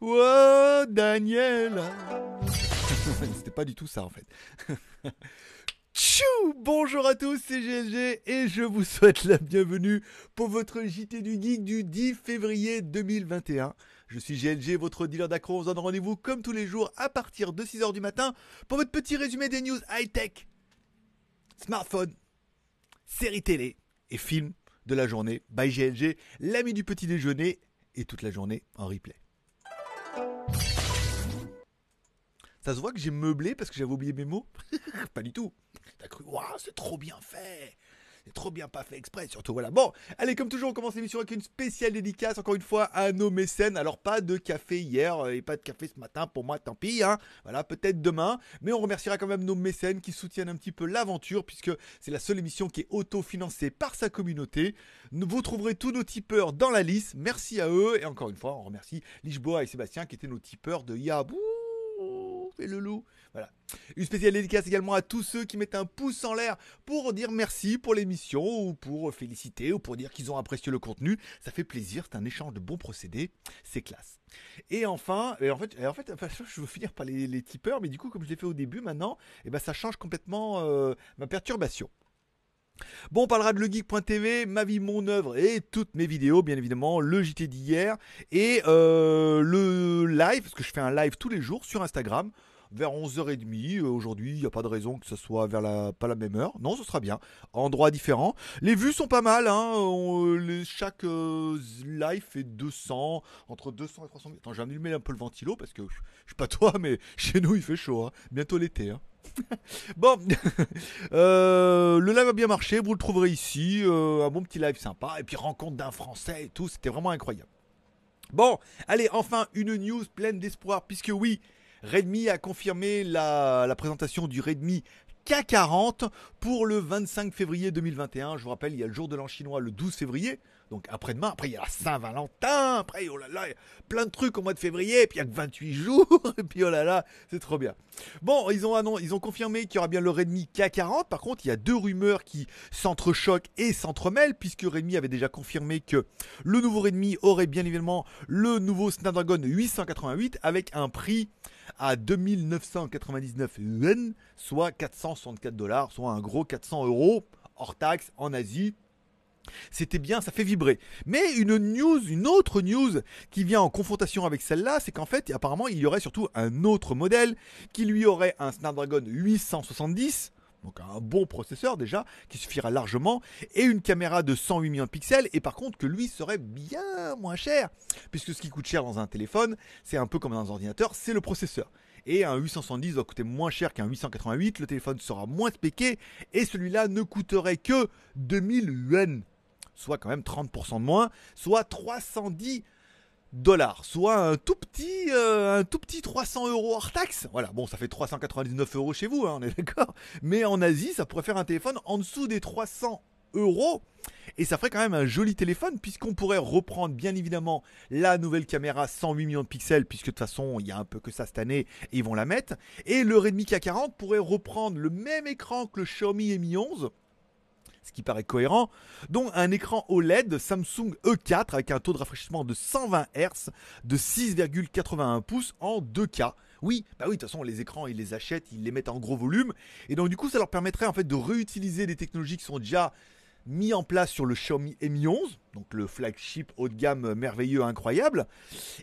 Wow, Daniel C'était pas du tout ça en fait. Tchou Bonjour à tous, c'est GLG et je vous souhaite la bienvenue pour votre JT du Geek du 10 février 2021. Je suis GLG, votre dealer d'accro. On donne rendez-vous comme tous les jours à partir de 6h du matin pour votre petit résumé des news high-tech, smartphone, série télé et films de la journée by GLG, l'ami du petit déjeuner et toute la journée en replay. Ça se voit que j'ai meublé parce que j'avais oublié mes mots Pas du tout. T'as cru, waouh, c'est trop bien fait trop bien, pas fait exprès, surtout voilà. Bon, allez, comme toujours, on commence l'émission avec une spéciale dédicace, encore une fois, à nos mécènes. Alors, pas de café hier euh, et pas de café ce matin, pour moi, tant pis, hein. Voilà, peut-être demain. Mais on remerciera quand même nos mécènes qui soutiennent un petit peu l'aventure, puisque c'est la seule émission qui est autofinancée par sa communauté. Vous trouverez tous nos tipeurs dans la liste. Merci à eux. Et encore une fois, on remercie Lichboa et Sébastien qui étaient nos tipeurs de Yabou et le loup. Une spéciale dédicace également à tous ceux qui mettent un pouce en l'air pour dire merci pour l'émission ou pour féliciter ou pour dire qu'ils ont apprécié le contenu. Ça fait plaisir, c'est un échange de bons procédés, c'est classe. Et enfin, en fait, je veux finir par les, tipeurs, mais du coup, comme je l'ai fait au début, maintenant, et eh ben, ça change complètement euh, ma perturbation. Bon, on parlera de legeek.tv, ma vie, mon œuvre et toutes mes vidéos, bien évidemment, le JT d'hier et euh, le live, parce que je fais un live tous les jours sur Instagram vers 11h30. Euh, aujourd'hui, il n'y a pas de raison que ce soit vers la, pas la même heure. Non, ce sera bien. endroit différent, Les vues sont pas mal. Hein, euh, chaque live fait 200, entre 200 et 300 Attends, j'ai mettre un peu le ventilo parce que je suis pas toi, mais chez nous, il fait chaud. Hein. Bientôt l'été. Hein. bon, euh, le live a bien marché, vous le trouverez ici, euh, un bon petit live sympa, et puis rencontre d'un Français et tout, c'était vraiment incroyable. Bon, allez, enfin une news pleine d'espoir, puisque oui, Redmi a confirmé la, la, présentation du Redmi k 40 pour le 25 février 2021. Je vous rappelle, il y a le jour de l'an chinois le 12 février, donc après-demain. Après, il y a la Saint-Valentin, après, oh là là, plein de trucs au mois de février, et puis il n'y a que 28 jours, et puis oh là là, c'est trop bien. Bon, ils ont, ils ont confirmé qu'il y aura bien le Redmi K40. Par contre, il y a deux rumeurs qui s'entrechoquent et s'entremêlent, puisque Redmi avait déjà confirmé que le nouveau Redmi aurait bien évidemment le nouveau Snapdragon 888 avec un prix à 2999 UN soit 464 dollars, soit un gros 400 euros hors taxe en Asie. C'était bien, ça fait vibrer. Mais une news, une autre news qui vient en confrontation avec celle-là, c'est qu'en fait, apparemment, il y aurait surtout un autre modèle qui lui aurait un Snapdragon 870 donc un bon processeur déjà, qui suffira largement, et une caméra de 108 millions de pixels, et par contre que lui serait bien moins cher, puisque ce qui coûte cher dans un téléphone, c'est un peu comme dans un ordinateur, c'est le processeur. Et un 870 doit coûter moins cher qu'un 888, le téléphone sera moins spéqué, et celui-là ne coûterait que 2000 yuan, soit quand même 30% de moins, soit 310 dollars, soit un tout petit, euh, un tout petit 300 euros hors taxe. Voilà, bon, ça fait 399 euros chez vous, hein, on est d'accord. Mais en Asie, ça pourrait faire un téléphone en dessous des 300 euros. Et ça ferait quand même un joli téléphone puisqu'on pourrait reprendre bien évidemment la nouvelle caméra 108 millions de pixels puisque de toute façon il y a un peu que ça cette année et ils vont la mettre. Et le Redmi K40 pourrait reprendre le même écran que le Xiaomi Mi 11 ce qui paraît cohérent, donc un écran OLED Samsung E4 avec un taux de rafraîchissement de 120 Hz de 6,81 pouces en 2K. Oui, bah oui, de toute façon, les écrans, ils les achètent, ils les mettent en gros volume. Et donc, du coup, ça leur permettrait en fait de réutiliser des technologies qui sont déjà mises en place sur le Xiaomi Mi 11, donc le flagship haut de gamme merveilleux, incroyable,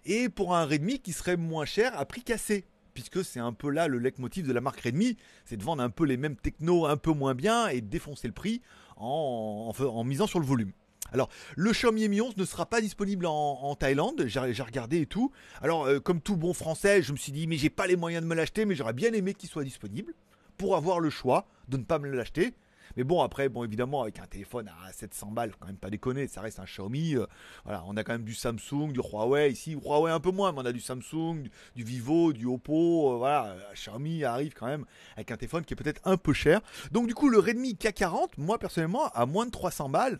et pour un Redmi qui serait moins cher à prix cassé puisque c'est un peu là le leitmotiv de la marque Redmi, c'est de vendre un peu les mêmes technos un peu moins bien et défoncer le prix en, en, misant sur le volume. Alors, le Xiaomi Mi 11 ne sera pas disponible en, Thaïlande, j'ai regardé et tout. Alors, euh, comme tout bon français, je me suis dit, mais j'ai pas les moyens de me l'acheter, mais j'aurais bien aimé qu'il soit disponible pour avoir le choix de ne pas me l'acheter mais bon, après, bon, évidemment, avec un téléphone à 700 balles, quand même pas déconner, ça reste un Xiaomi. Euh, voilà, on a quand même du Samsung, du Huawei ici, Huawei un peu moins, mais on a du Samsung, du, Vivo, du Oppo. Euh, voilà, euh, Xiaomi arrive quand même avec un téléphone qui est peut-être un peu cher. Donc, du coup, le Redmi K40, moi personnellement, à moins de 300 balles,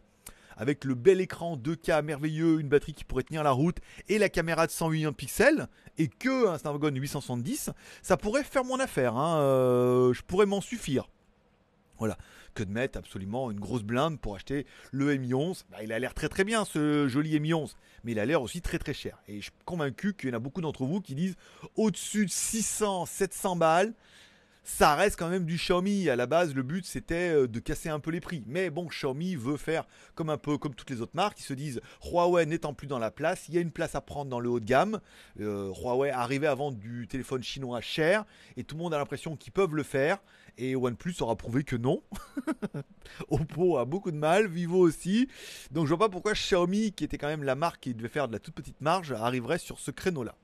avec le bel écran 2K merveilleux, une batterie qui pourrait tenir la route et la caméra de 108 pixels et que un Snapdragon 870, ça pourrait faire mon affaire. Hein, je pourrais m'en suffire. Voilà, que de mettre absolument une grosse blinde pour acheter le M11. Bah, il a l'air très très bien ce joli M11, mais il a l'air aussi très très cher. Et je suis convaincu qu'il y en a beaucoup d'entre vous qui disent au-dessus de 600, 700 balles, ça reste quand même du Xiaomi. À la base, le but c'était euh, de casser un peu les prix. Mais bon, Xiaomi veut faire comme un peu comme toutes les autres marques. Ils se disent Huawei n'étant plus dans la place, il y a une place à prendre dans le haut de gamme. Euh, Huawei arrivait à vendre du téléphone chinois cher et tout le monde a l'impression qu'ils peuvent le faire. Et OnePlus aura prouvé que non. Oppo a beaucoup de mal, Vivo aussi. Donc je vois pas pourquoi Xiaomi, qui était quand même la marque qui devait faire de la toute petite marge, arriverait sur ce créneau-là.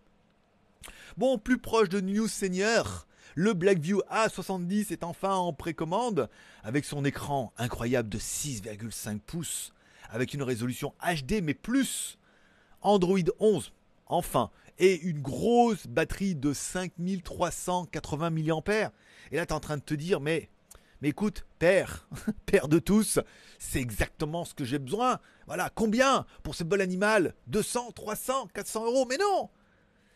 Bon, plus proche de News Senior, le Blackview A70 est enfin en précommande avec son écran incroyable de 6,5 pouces, avec une résolution HD mais plus, Android 11 enfin, et une grosse batterie de 5380 mAh. Et là, tu es en train de te dire, mais, mais écoute, père, père de tous, c'est exactement ce que j'ai besoin. Voilà, combien pour ce bol animal 200, 300, 400 euros Mais non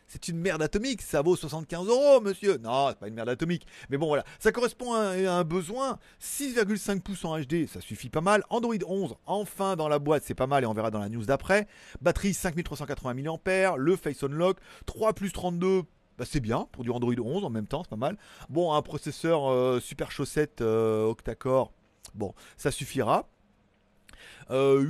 c'est une merde atomique, ça vaut 75 euros, monsieur. Non, c'est pas une merde atomique. Mais bon, voilà. Ça correspond à, un besoin. 6,5 pouces en HD, ça suffit pas mal. Android 11, enfin dans la boîte, c'est pas mal et on verra dans la news d'après. Batterie 5380 mAh, le Face Unlock, 3 plus 32. Bah c'est bien pour du Android 11 en même temps, c'est pas mal. Bon, un processeur euh, super chaussette euh, octa-core, bon, ça suffira. 8,3 euh,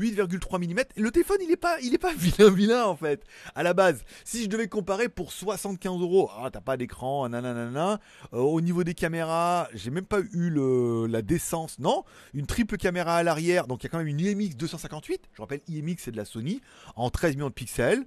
mm. Le téléphone, il est pas, il est pas vilain, vilain en fait. À la base, si je devais comparer pour 75 euros, ah t'as pas d'écran, nananana. Euh, au niveau des caméras, j'ai même pas eu le, la décence, non. Une triple caméra à l'arrière, donc il y a quand même une IMX 258. Je rappelle, IMX c'est de la Sony en 13 millions de pixels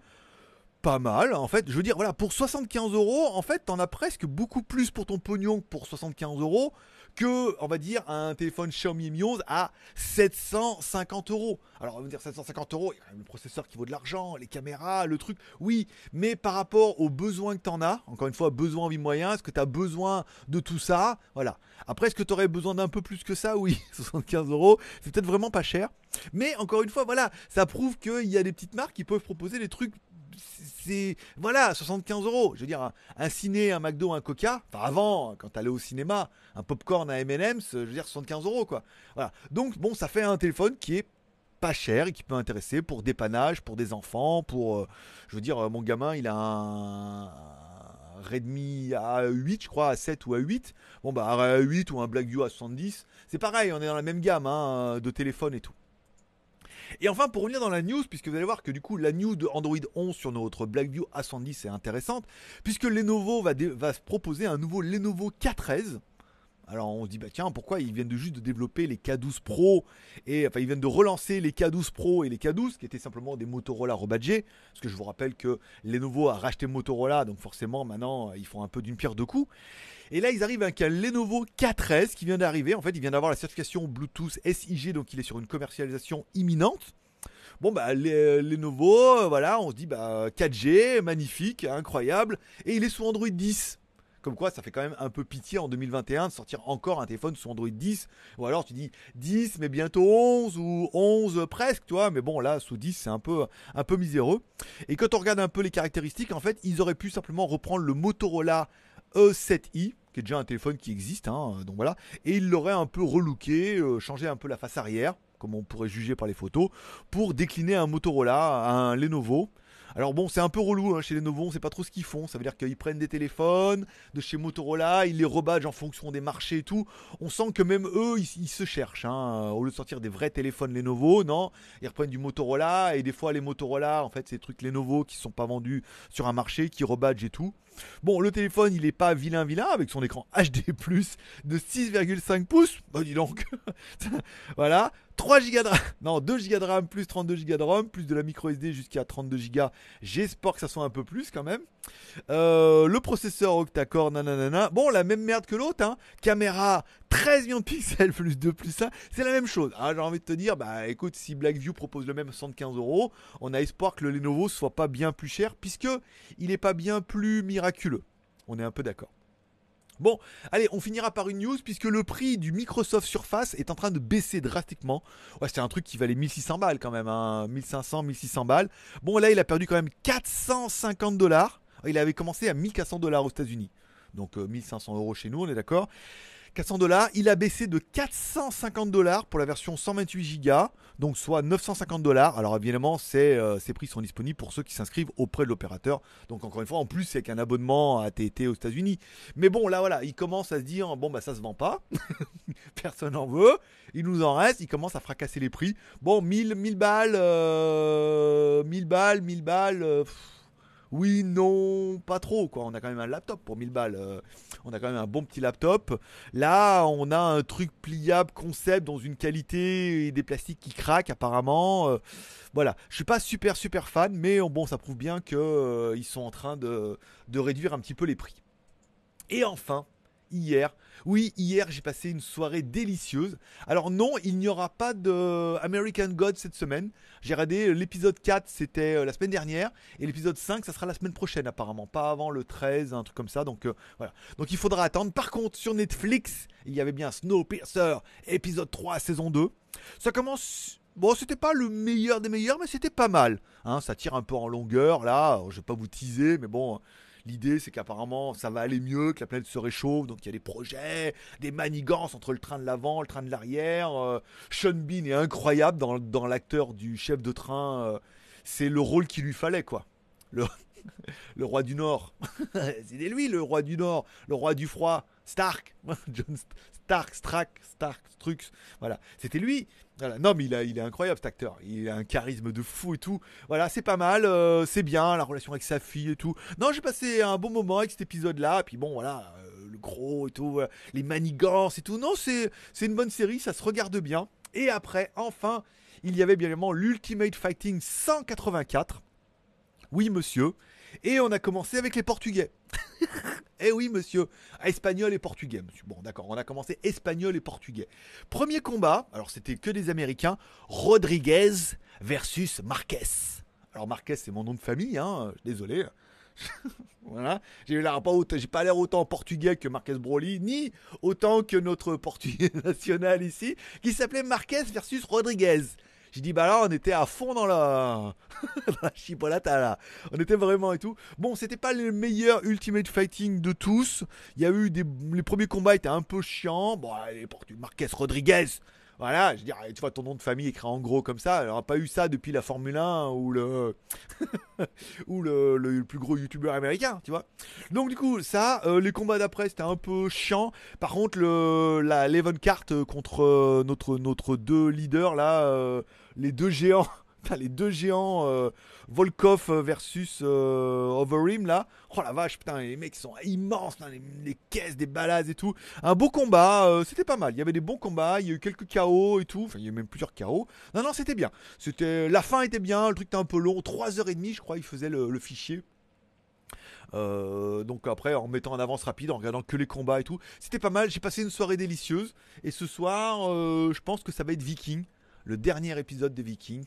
pas mal. En fait, je veux dire, voilà, pour 75 euros, en fait, t'en as presque beaucoup plus pour ton pognon que pour 75 euros que, on va dire, un téléphone Xiaomi Mi 11 à 750 euros. Alors, on va dire 750 euros, il y a le processeur qui vaut de l'argent, les caméras, le truc, oui, mais par rapport aux besoins que tu en as, encore une fois, besoin, vie moyen, est-ce que tu as besoin de tout ça Voilà. Après, est-ce que tu aurais besoin d'un peu plus que ça Oui, 75 euros, c'est peut-être vraiment pas cher. Mais encore une fois, voilà, ça prouve qu'il y a des petites marques qui peuvent proposer des trucs c'est voilà 75 euros. Je veux dire un, ciné, un McDo, un Coca. Enfin avant, quand t'allais au cinéma, un popcorn, à M&M's, je veux dire 75 euros quoi. Voilà. Donc bon, ça fait un téléphone qui est pas cher et qui peut intéresser pour dépannage, pour des enfants, pour euh, je veux dire euh, mon gamin, il a un Redmi A8, je crois, à 7 ou à 8 Bon, bah, un A8 ou un Blackview à 70 c'est pareil, on est dans la même gamme hein, de téléphone et tout. Et enfin, pour revenir dans la news, puisque vous allez voir que du coup, la news de Android 11 sur notre Blackview A110 est intéressante, puisque Lenovo va, se proposer un nouveau Lenovo k alors on se dit, bah tiens, pourquoi ils viennent de juste de développer les K12 Pro et enfin ils viennent de relancer les K12 Pro et les K12 qui étaient simplement des Motorola rebadgés. Parce que je vous rappelle que Lenovo a racheté Motorola, donc forcément maintenant ils font un peu d'une pierre deux coups. Et là ils arrivent avec un Lenovo 4s qui vient d'arriver. En fait, il vient d'avoir la certification Bluetooth SIG, donc il est sur une commercialisation imminente. Bon bah les, nouveaux, euh, voilà, on se dit bah 4G, magnifique, incroyable, et il est sous Android 10. Comme quoi, ça fait quand même un peu pitié en 2021 de sortir encore un téléphone sous Android 10. Ou alors tu dis 10, mais bientôt 11 ou 11 presque, tu vois. Mais bon, là, sous 10, c'est un peu, un peu miséreux. Et quand on regarde un peu les caractéristiques, en fait, ils auraient pu simplement reprendre le Motorola E7i qui est déjà un téléphone qui existe, hein, donc voilà, et ils l'auraient un peu relooké, euh, changé un peu la face arrière, comme on pourrait juger par les photos, pour décliner un Motorola, un Lenovo, alors bon, c'est un peu relou hein, chez les nouveaux, on sait pas trop ce qu'ils font. Ça veut dire qu'ils prennent des téléphones de chez Motorola, ils les rebadgent en fonction des marchés et tout. On sent que même eux, ils, se cherchent. Hein. Au lieu de sortir des vrais téléphones les Lenovo, non, ils reprennent du Motorola et des fois les Motorola, en fait, c'est des trucs Lenovo qui ne sont pas vendus sur un marché, qui rebadgent et tout. Bon, le téléphone, il est pas vilain vilain avec son écran HD+ de 6,5 pouces. Bah dis donc. voilà, 3 Go de RAM. Non, 2 Go de RAM plus 32 Go de ROM plus de la micro SD jusqu'à 32 Go. J'espère que ça soit un peu plus quand même. Euh, le processeur octa-core, nanana. Bon, la même merde que l'autre, hein. Caméra 13 millions de pixels plus 2 plus 1, c'est la même chose. Ah, j'ai envie de te dire, bah écoute, si Blackview propose le même 75 euros, on a espoir que le Lenovo soit pas bien plus cher, puisque il n'est pas bien plus miraculeux. On est un peu d'accord. Bon, allez, on finira par une news puisque le prix du Microsoft Surface est en train de baisser drastiquement. Ouais, c'était un truc qui valait 1600 balles quand même, hein, 1500, 1600 balles. Bon, là, il a perdu quand même 450 dollars. Ah, il avait commencé à 1400 dollars aux États-Unis. Donc 1500 euh, euros chez nous, on est d'accord. 400 dollars. Il a baissé de 450 dollars pour la version 128 Go, donc soit 950 dollars. Alors évidemment, ces, euh, ces prix sont disponibles pour ceux qui s'inscrivent auprès de l'opérateur. Donc encore une fois, en plus, c'est avec un abonnement à TT aux États-Unis. Mais bon, là voilà, il commence à se dire bon bah ça se vend pas, personne n'en veut, il nous en reste, il commence à fracasser les prix. Bon, 1000 1000 balles, 1000 euh, balles, 1000 balles oui, non, pas trop. Quoi. On a quand même un laptop pour 1000 balles. Euh. on a quand même un bon petit laptop. Là, on a un truc pliable, concept, dans une qualité et des plastiques qui craquent apparemment. Euh. voilà, je suis pas super super fan, mais euh, bon, ça prouve bien qu'ils sont en train de, de réduire un petit peu les prix. Et enfin, hier. Oui, hier j'ai passé une soirée délicieuse. Alors non, il n'y aura pas de American God cette semaine. J'ai regardé l'épisode 4, c'était euh, la semaine dernière, et l'épisode 5, ça sera la semaine prochaine apparemment, pas avant le 13, un truc comme ça. Donc euh, voilà. Donc il faudra attendre. Par contre, sur Netflix, il y avait bien Snowpiercer, épisode 3, saison 2. Ça commence Bon, c'était pas le meilleur des meilleurs, mais c'était pas mal. Hein, ça tire un peu en longueur, là. Je vais pas vous teaser, mais bon, L'idée, c'est qu'apparemment, ça va aller mieux, que la planète se réchauffe, donc il y a des projets, des manigances entre le train de l'avant, le train de l'arrière. Euh, Sean Bean est incroyable dans, l'acteur du chef de train. Euh, c'est le rôle qu'il lui fallait, quoi. Le, le roi du Nord. C'était lui, le roi du Nord, le roi du froid. Stark, John Stark, Strack, Stark, Strux, voilà, c'était lui. Voilà. Non, mais il, il est incroyable cet acteur, il a un charisme de fou et tout. Voilà, c'est pas mal, euh, c'est bien la relation avec sa fille et tout. Non, j'ai passé un bon moment avec cet épisode-là, puis bon, voilà, euh, le gros et tout, euh, les manigances et tout. Non, c'est une bonne série, ça se regarde bien. Et après, enfin, il y avait bien évidemment l'Ultimate Fighting 184. Oui, monsieur, et on a commencé avec les Portugais. eh oui, monsieur. Ah, espagnol et portugais, monsieur. Bon, d'accord, on a commencé espagnol et portugais. Premier combat, alors c'était que des Américains, Rodriguez versus Marquez. Alors Marquez, c'est mon nom de famille, hein, désolé. voilà, j'ai pas l'air autant portugais que Marquez Broly, ni autant que notre portugais national ici, qui s'appelait Marquez versus Rodriguez. J'ai dit, bah là, on était à fond dans la, la chipolata, là. On était vraiment et tout. Bon, c'était pas le meilleur Ultimate Fighting de tous. Il y a eu des, les premiers combats étaient un peu chiants. Bon, allez, pour du Marquez Rodriguez. Voilà, je dirais, dire, tu vois ton nom de famille écrit en gros comme ça, on n'a pas eu ça depuis la Formule 1 ou le ou le, plus gros youtubeur américain, tu vois. Donc du coup, ça, euh, les combats d'après, c'était un peu chiant. Par contre, le la l'Even Cart euh, contre euh, notre notre deux leaders là les deux géants, les deux géants euh, Volkov versus euh, Overeem là. Oh la vache, putain, les mecs sont immenses, hein, les, caisses, des balades et tout. Un beau combat, euh, c'était pas mal. Il y avait des bons combats, il y a eu quelques KO et tout. Enfin, il y a eu même plusieurs KO. Non, non, c'était bien. C'était, la fin était bien, le truc était un peu long. 3 et 30 je crois, il faisait le, fichier. donc après, en mettant en avance rapide, en regardant que les combats et tout, c'était pas mal. J'ai passé une soirée délicieuse. Et ce soir, je pense que ça va être Viking le dernier épisode de Vikings.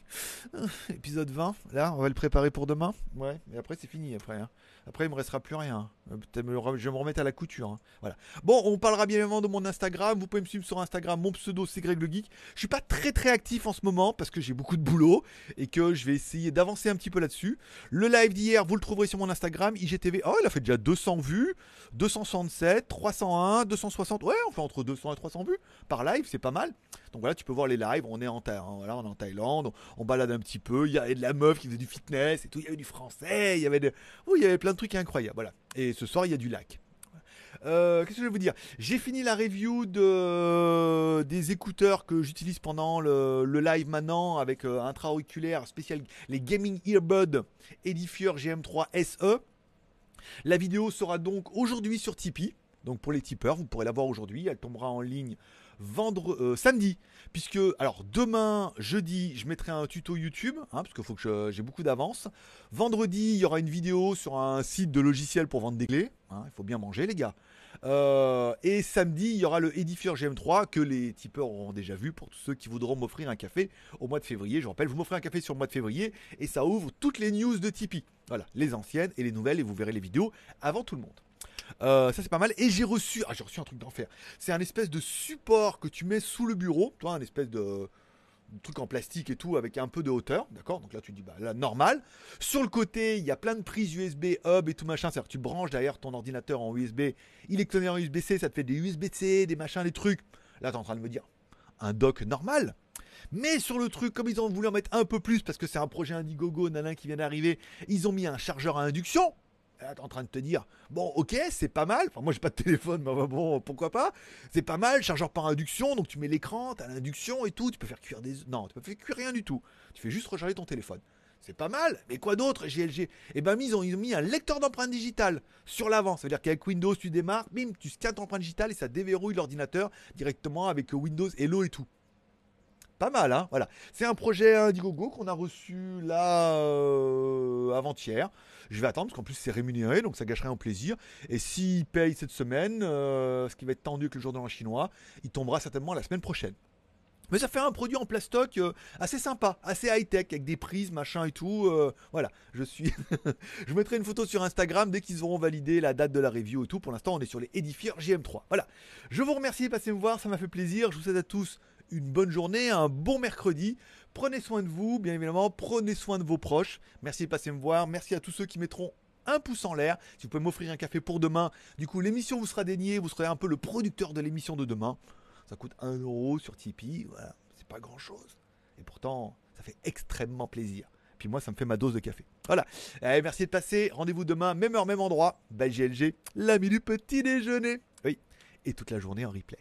Euh, épisode 20, là, on va le préparer pour demain. Ouais, et après c'est fini après. Hein. Après, il me restera plus rien. Euh, je vais me remettre à la couture. Hein. Voilà. Bon, on parlera bien évidemment de mon Instagram. Vous pouvez me suivre sur Instagram. Mon pseudo, c'est Greg le Geek. Je suis pas très très actif en ce moment parce que j'ai beaucoup de boulot et que je vais essayer d'avancer un petit peu là-dessus. Le live d'hier, vous le trouverez sur mon Instagram. IGTV. Oh, ah il a fait déjà 200 vues. 267, 301, 260. Ouais, on fait entre 200 et 300 vues par live. C'est pas mal. Donc voilà, tu peux voir les lives. On est en, hein, on est en Thaïlande. On balade un petit peu. Il y avait de la meuf qui faisait du fitness et tout. Il y avait du français. Il y avait de... il y avait plein de truc incroyable. Voilà. Et ce soir, il y a du lac. Euh, qu'est-ce que je vais vous dire J'ai fini la review de, des écouteurs que j'utilise pendant le, live maintenant avec euh, intra-auriculaire spécial, les Gaming earbuds Edifier GM3 SE. La vidéo sera donc aujourd'hui sur Tipeee. Donc pour les tipeurs, vous pourrez la voir aujourd'hui. Elle tombera en ligne vendredi, euh, samedi. Puisque, alors demain, jeudi, je mettrai un tuto YouTube, hein, parce qu'il faut que j'ai beaucoup d'avance. Vendredi, il y aura une vidéo sur un site de logiciel pour vendre des clés. Hein, il faut bien manger, les gars. Euh, et samedi, il y aura le Edifier GM3 que les tipeurs auront déjà vu pour tous ceux qui voudront m'offrir un café au mois de février. Je vous rappelle, vous m'offrez un café sur le mois de février et ça ouvre toutes les news de Tipeee. Voilà, les anciennes et les nouvelles et vous verrez les vidéos avant tout le monde. Euh, ça c'est pas mal. Et j'ai reçu, ah j'ai reçu un truc d'enfer. C'est un espèce de support que tu mets sous le bureau, toi, un espèce de, truc en plastique et tout avec un peu de hauteur, d'accord Donc là tu dis bah là normal. Sur le côté, il y a plein de prises USB hub et tout machin, c'est-à-dire tu branches d'ailleurs ton ordinateur en USB, il est connecté en USB-C, ça te fait des USB-C, des machins, des trucs. Là tu es en train de me dire un dock normal. Mais sur le truc, comme ils ont voulu en mettre un peu plus parce que c'est un projet Indiegogo, nalin, qui vient d'arriver, ils ont mis un chargeur à induction en train de te dire bon ok c'est pas mal enfin moi j'ai pas de téléphone mais bon pourquoi pas c'est pas mal chargeur par induction donc tu mets l'écran t'as l'induction et tout tu peux faire cuire des non tu peux faire cuire rien du tout tu fais juste recharger ton téléphone c'est pas mal mais quoi d'autre GLG Eh ben ils ont, ils ont mis un lecteur d'empreintes digitales sur l'avant ça veut dire qu'avec Windows tu démarres bim tu scans ton empreinte digitale et ça déverrouille l'ordinateur directement avec Windows Hello et tout pas mal, hein Voilà. C'est un projet Indiegogo qu'on a reçu là euh, avant-hier. Je vais attendre parce qu'en plus c'est rémunéré, donc ça gâcherait un plaisir. Et s'il paye cette semaine, euh, ce qui va être tendu que le jour de chinois, il tombera certainement la semaine prochaine. Mais ça fait un produit en plastoc euh, assez sympa, assez high-tech, avec des prises, machin et tout. voilà, je suis. je mettrai une photo sur Instagram dès qu'ils auront validé la date de la review et tout. Pour l'instant, on est sur les Edifier GM3. Voilà. Je vous remercie de passer me voir, ça m'a fait plaisir. Je vous souhaite à tous une bonne journée, un bon mercredi. Prenez soin de vous, bien évidemment, prenez soin de vos proches. Merci de passer me voir. Merci à tous ceux qui mettront un pouce en l'air. Si vous pouvez m'offrir un café pour demain, du coup, l'émission vous sera déniée. Vous serez un peu le producteur de l'émission de demain. Ça coûte 1 euro sur Tipeee. c'est pas grand chose. Et pourtant, ça fait extrêmement plaisir. Puis moi, ça me fait ma dose de café. Voilà. Eh, merci de passer. Rendez-vous demain, même heure, même endroit. Belle GLG, l'ami du petit déjeuner. Oui. Et toute la journée en replay.